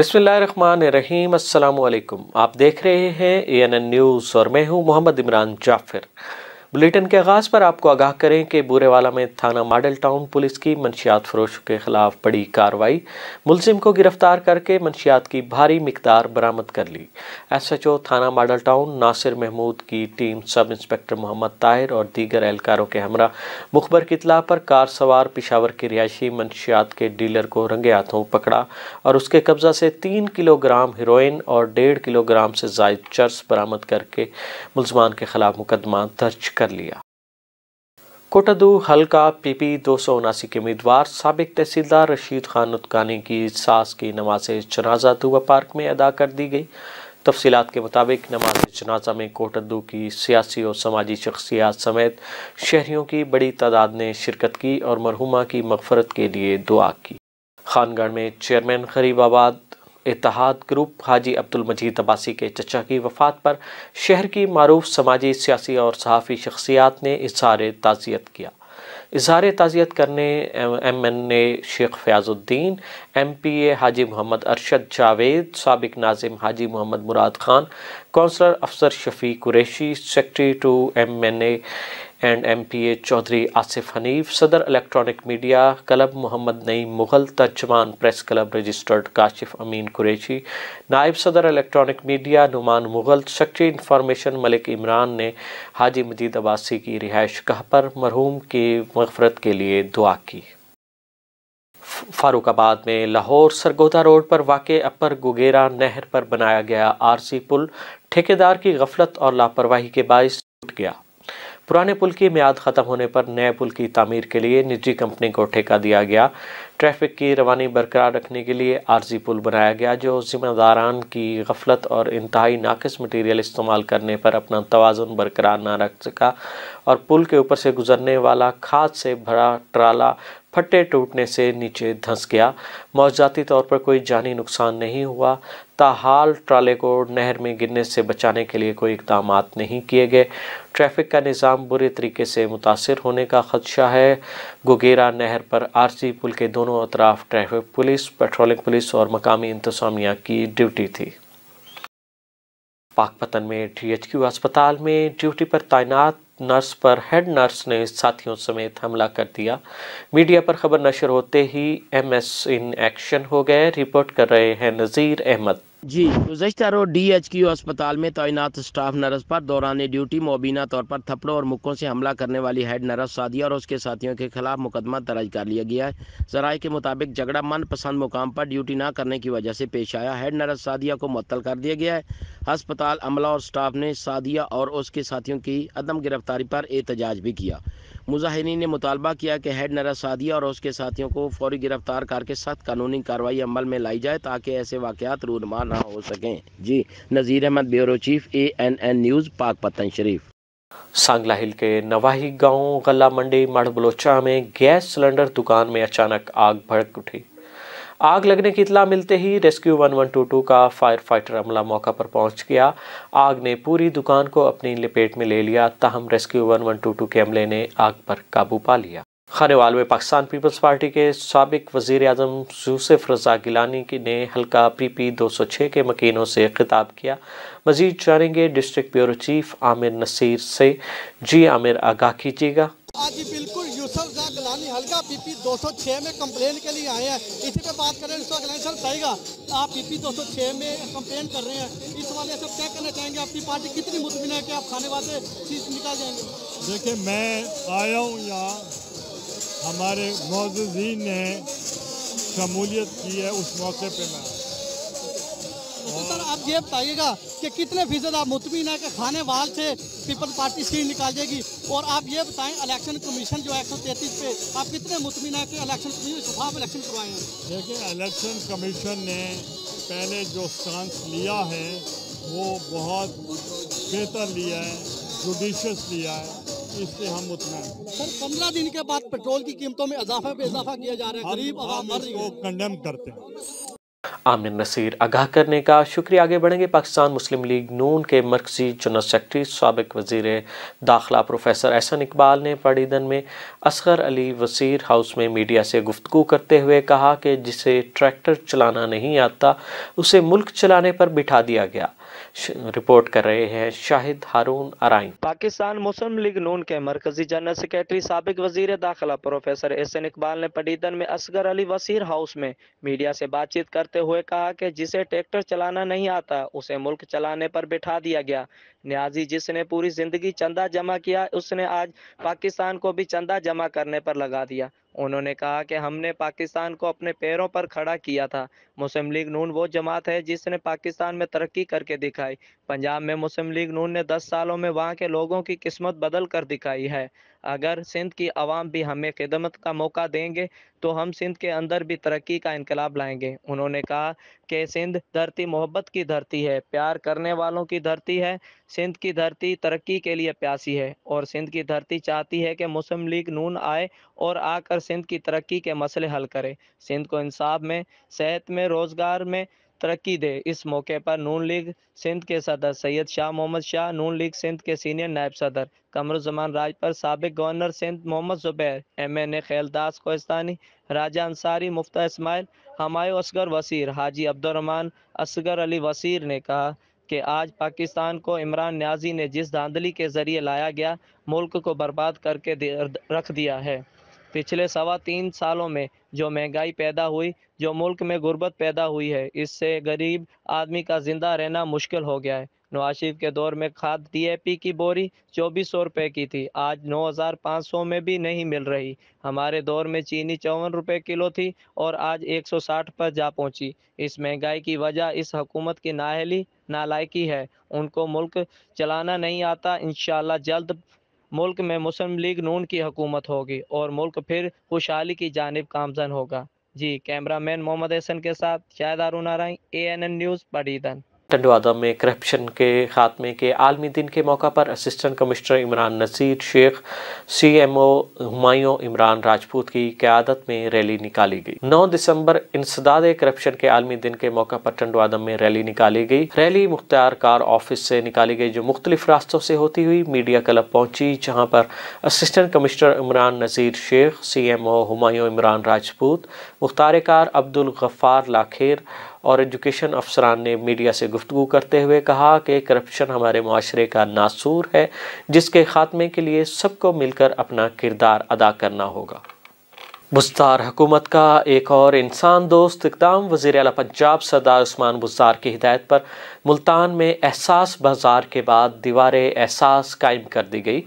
बिसमीम अल्लाम आप देख रहे हैं ए एन एन न्यूज़ और मैं हूँ मोहम्मद इमरान जाफिर बुलेटिन के आगाज पर आपको आगाह करें कि बूरेवाला में थाना मॉडल टाउन पुलिस की मंशियात फरोश के खिलाफ बड़ी कार्रवाई मुलजिम को गिरफ्तार करके मंशियात की भारी मकदार बरामद कर ली एस एच ओ थाना मॉडल टाउन नासिर महमूद की team sub inspector Mohammad Tahir और दीगर एहलकारों के हमरा मुखबर की इतला पर कार सवार पिशावर की रिहायशी मंशियात के डीलर को रंगे हाथों पकड़ा और उसके कब्जा से तीन किलोग्राम हीरोइन और डेढ़ किलोग्राम से जायद चर्स बरामद करके मुलजमान के खिलाफ मुकदमा दर्ज कर लिया कोटदू हल्का पीपी दो सौ उनासी के उम्मीदवार सबक तहसीलदार रशीद खान उत्कानी की सास की नमाज जनाजा दुआ पार्क में अदा कर दी गई तफसीत के मुताबिक नमाज जनाजा में कोटदू की सियासी और समाजी शख्सियात समेत शहरीों की बड़ी तादाद ने शिरकत की और मरहुमा की मफफरत के लिए दुआ की खानगढ़ में चेयरमैन आबाद इतिहाद ग्रुप हाजी अब्दुल मजीद अब्बासी के चचा की वफात पर शहर की मरूफ समाजी सियासी और सहाफ़ी शख्सियात ने इजहार ताज़ियत किया इजहार ताज़ियत करने M N A Sheikh Fayazuddin M P A Haji Mohammad Arshad Javed सबक नाजिम Haji Mohammad Murad Khan councillor Afsar Shafi Qureshi secretary to M N A and M P A Chaudhry Asif Hanif सदर इलेक्ट्रॉनिक मीडिया क्लब मोहम्मद नई मुगल तर्जमान press club registered Kashif Amin Qureshi नायब सदर इलेक्ट्रॉनिक मीडिया नुमान मुगल शक्ति इंफॉर्मेशन मलिक इमरान ने हाजी मजीद अबासी की रिहाइश गह पर मरहूम की मफरत के लिए दुआ की फारूकाबाद में लाहौर सरगोदा रोड पर वाक़ अपर गुगेरा नहर पर बनाया गया आरसी पुल ठेकेदार की गफलत और लापरवाही के बायस टूट गया पुराने पुल की म्याद ख़त्म होने पर नए पुल की तमीर के लिए निजी कंपनी को ठेका दिया गया ट्रैफिक की रवानी बरकरार रखने के लिए आर्जी पुल बनाया गया जो ज़िम्मेदारान की गफलत और इंतहाई नाकस मटेरियल इस्तेमाल करने पर अपना तोज़ुन बरकरार ना रख सका और पुल के ऊपर से गुजरने वाला खाद से भरा ट्राला फट्टे टूटने से नीचे धंस गया मौजाती तौर पर कोई जानी नुकसान नहीं हुआ ताहाल ट्राले को नहर में गिरने से बचाने के लिए कोई इकदाम नहीं किए गए ट्रैफिक का निज़ाम बुरे तरीके से मुतासर होने का खदशा है गुगेरा नहर पर आरसी पुल के दोनों अतराफ ट्रैफिक पुलिस पेट्रोलिंग पुलिस और मकामी इंतजामिया की ड्यूटी थी पाकपतन में डी एच क्यू अस्पताल में ड्यूटी पर तैनात नर्स पर हेड नर्स ने साथियों समेत हमला कर दिया मीडिया पर खबर नशर होते ही एमएस इन एक्शन हो गए रिपोर्ट कर रहे हैं नज़ीर अहमद जी गुजशत रोज डी एच क्यू अस्पताल में तैनात स्टाफ नर्स पर दौरान ड्यूटी मुबीना तौर पर थपड़ों और मुक्कों से हमला करने वाली हेड नर्स सादिया और उसके साथियों के खिलाफ मुकदमा दर्ज कर लिया गया है जराये के मुताबिक झगड़ा मनपसंद मुकाम पर ड्यूटी ना करने की वजह से पेश आया हेड नर्स सादिया को मुतल कर दिया गया है अस्पताल अमला और स्टाफ ने सादिया और उसके साथियों की अदम गिरफ्तारी पर एहतजाज भी किया मुजाहरीन ने मुतालबा किया कि हेड नरा सादिया और उसके साथियों को फौरी गिरफ्तार करके सख्त कानूनी कार्रवाई अमल में लाई जाए ताकि ऐसे वाकत रूनमा ना हो सकें जी Nazir Ahmed bureau chief A N N news Pakpattan शरीफ सांगला हिल के नवाही गांव गला मंडी मढ़ बलोचा में गैस सिलेंडर दुकान में अचानक आग भड़क उठी आग लगने की इतला मिलते ही रेस्क्यू 1122 का फायर फाइटर अमला मौका पर पहुंच गया आग ने पूरी दुकान को अपनी लपेट में ले लिया तहम रेस्क्यू 1122 के अमले ने आग पर काबू पा लिया खानेवाल में पाकिस्तान पीपल्स पार्टी के सबक वजीर अजम यूसफ रजा गिलानी ने हल्का पी पी दो सौ छः के मकीनों से खिताब किया मजीद जानेंगे district bureau chief Amir Naseer से जी आमिर आगाह कीजिएगा आज बिल्कुल यूसफ पीपी 206 में कंप्लेन के लिए आए हैं इसी पे बात करें इसका कलेक्शन बताएगा आप पीपी 206 में कंप्लेन कर रहे हैं इस वाले सब क्या करना चाहेंगे आपकी पार्टी कितनी मुतमिन है कि आप खाने वाले चीज निकाल जाएंगे देखिए मैं आया हूँ यहाँ हमारे मोजीन ने शमूलियत की है उस मौके पर मैं तो सर आप ये बताइएगा कि कितने फीसद आप मुतमिन है कि खाने वाल से पीपल पार्टी सीट निकाल जाएगी और आप ये बताएं इलेक्शन कमीशन जो है एक पे आप कितने मुतमिन है कि इलेक्शन कमीशन शफाफ इलेक्शन करवाए हैं देखिए इलेक्शन कमीशन ने पहले जो स्टांस लिया है वो बहुत बेहतर लिया है जुडिशस लिया है इससे हम मुतमिन सर पंद्रह दिन के बाद पेट्रोल की कीमतों में इजाफा पे इजाफा किया जा रहा है गरीब हम इसको कंडेम करते हैं आमिर नसीर आगाह करने का शुक्रिया आगे बढ़ेंगे पाकिस्तान मुस्लिम लीग नून के मरकजी जनरल सेक्रटरी सबक वजीर दाखिला प्रोफेसर एहसन इकबाल ने पड़ीदन में असगर अली वसीर हाउस में मीडिया से गुफ्तु करते हुए कहा कि जिसे ट्रैक्टर चलाना नहीं आता उसे मुल्क चलाने पर बिठा दिया गया रिपोर्ट कर रहे हैं शाहिद हारून अराइन पाकिस्तान मुस्लिम लीग नून के मरकजी जनरल सेक्रेटरी सबक वजीर दाखिला प्रोफेसर एस एन इकबाल ने पडीदन में असगर अली वसीर हाउस में मीडिया से बातचीत करते हुए कहा कि जिसे ट्रैक्टर चलाना नहीं आता उसे मुल्क चलाने पर बिठा दिया गया न्याजी जिसने पूरी जिंदगी चंदा जमा किया उसने आज पाकिस्तान को भी चंदा जमा करने पर लगा दिया उन्होंने कहा कि हमने पाकिस्तान को अपने पैरों पर खड़ा किया था मुस्लिम लीग नून वो जमात है जिसने पाकिस्तान में तरक्की करके दिखाई पंजाब में मुस्लिम लीग नून ने 10 सालों में वहां के लोगों की किस्मत बदल कर दिखाई है अगर सिंध की आवाम भी हमें खिदमत का मौका देंगे तो हम सिंध के अंदर भी तरक्की का इनकलाब लाएंगे उन्होंने कहा कि सिंध धरती मोहब्बत की धरती है प्यार करने वालों की धरती है सिंध की धरती तरक्की के लिए प्यासी है और सिंध की धरती चाहती है कि मुस्लिम लीग नून आए और आकर सिंध की तरक्की के मसले हल करे सिंध को इंसाफ में सेहत में रोज़गार में तरक्की दे इस मौके पर नून लीग सिंध के सदर सैयद शाह मोहम्मद शाह नून लीग सिंध के सीनियर नायब सदर कमरुजमान राजपर सबक governor Sindh Mohammad Zubair M N A Kheldas Kohistani Raja Ansari Miftah Ismail Humayun Asghar वसीर हाजी अब्दुलरहमान असगर अली वसीर ने कहा कि आज पाकिस्तान को इमरान न्याजी ने जिस धांधली के जरिए लाया गया मुल्क को बर्बाद करके रख दिया है पिछले सवा तीन सालों में जो महंगाई पैदा हुई जो मुल्क में गुर्बत पैदा हुई है इससे गरीब आदमी का ज़िंदा रहना मुश्किल हो गया है नवाज शरीफ के दौर में खाद डीएपी की बोरी चौबीस सौ रुपये की थी आज 9,500 में भी नहीं मिल रही हमारे दौर में चीनी चौवन रुपये किलो थी और आज 160 पर जा पहुंची इस महंगाई की वजह इस हकूमत की नाहली नालायकी है उनको मुल्क चलाना नहीं आता इन जल्द मुल्क में मुस्लिम लीग नून की हुकूमत होगी और मुल्क फिर खुशहाली की जानब कामजन होगा जी कैमरा मैन मोहम्मद हसन के साथ शायद आरू Narayan A N N news Padidan टंडवादा में करप्शन के खात्मे के आलमी दिन के मौका पर assistant commissioner Imran Naseer Sheikh C M O Humayun Imran Rajput की क्यादत में रैली निकाली गई 9 दिसंबर इंसदाद करप्शन के आलमी दिन के मौका पर टंडवादा में रैली निकाली गई रैली मुख्तार कार ऑफिस से निकाली गई जो मुख्तलिफ रास्तों से होती हुई मीडिया क्लब पहुंची जहाँ पर assistant commissioner Imran Nazir Sheikh C M O Humayun Imran Rajput मुख्तार कार अब्दुल गफ्फ़ार लाखेर और एजुकेशन अफसरान ने मीडिया से गुफ्तु करते हुए कहा कि करप्शन हमारे माशरे का नासूर है जिसके ख़ात्मे के लिए सबको मिलकर अपना किरदार अदा करना होगा बुजार हुकूमत का एक और इंसान दोस्त इकदाम वज़ी अला पंजाब सरदार उस्मान बुजार की हिदायत पर मुल्तान में एहसास बाज़ार के बाद दीवार एहसास कायम कर दी गई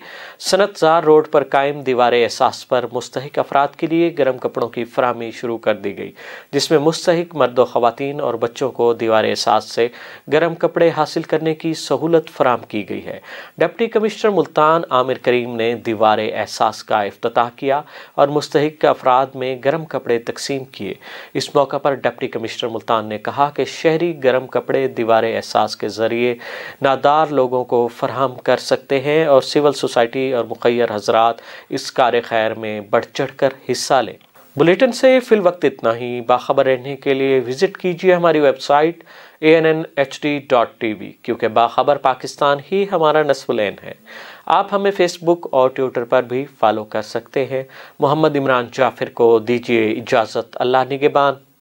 सनतजार रोड पर कायम दीवार एहसास पर मुस्तक अफराद के लिए गर्म कपड़ों की फरहमी शुरू कर दी गई जिसमें मुस्तक मर्द ख़वान और बच्चों को दीवार एहसास से गर्म कपड़े हासिल करने की सहूलत फराम की गई है डिप्टी कमिश्नर मुल्तान आमिर करीम ने दीवार एहसास का अफ्ताह किया और मुस्तक अफराद अफराद में गर्म कपड़े तकसीम किए इस मौका पर डिप्टी कमिश्नर मुल्तान ने कहा कि शहरी गर्म कपड़े दीवार एहसास के ज़रिए नादार लोगों को फराहम कर सकते हैं और सिविल सोसाइटी और मुखर हजरात इस कार खैर में बढ़ चढ़ कर हिस्सा लें बुलेटिन से फ़िल वक्त इतना ही बाखबर रहने के लिए विज़िट कीजिए हमारी website A N N H D dot T V क्योंकि बाखबर पाकिस्तान ही हमारा नसफुलैन है आप हमें फेसबुक और ट्विटर पर भी फॉलो कर सकते हैं मोहम्मद इमरान जाफिर को दीजिए इजाज़त अल्लाह निगेबान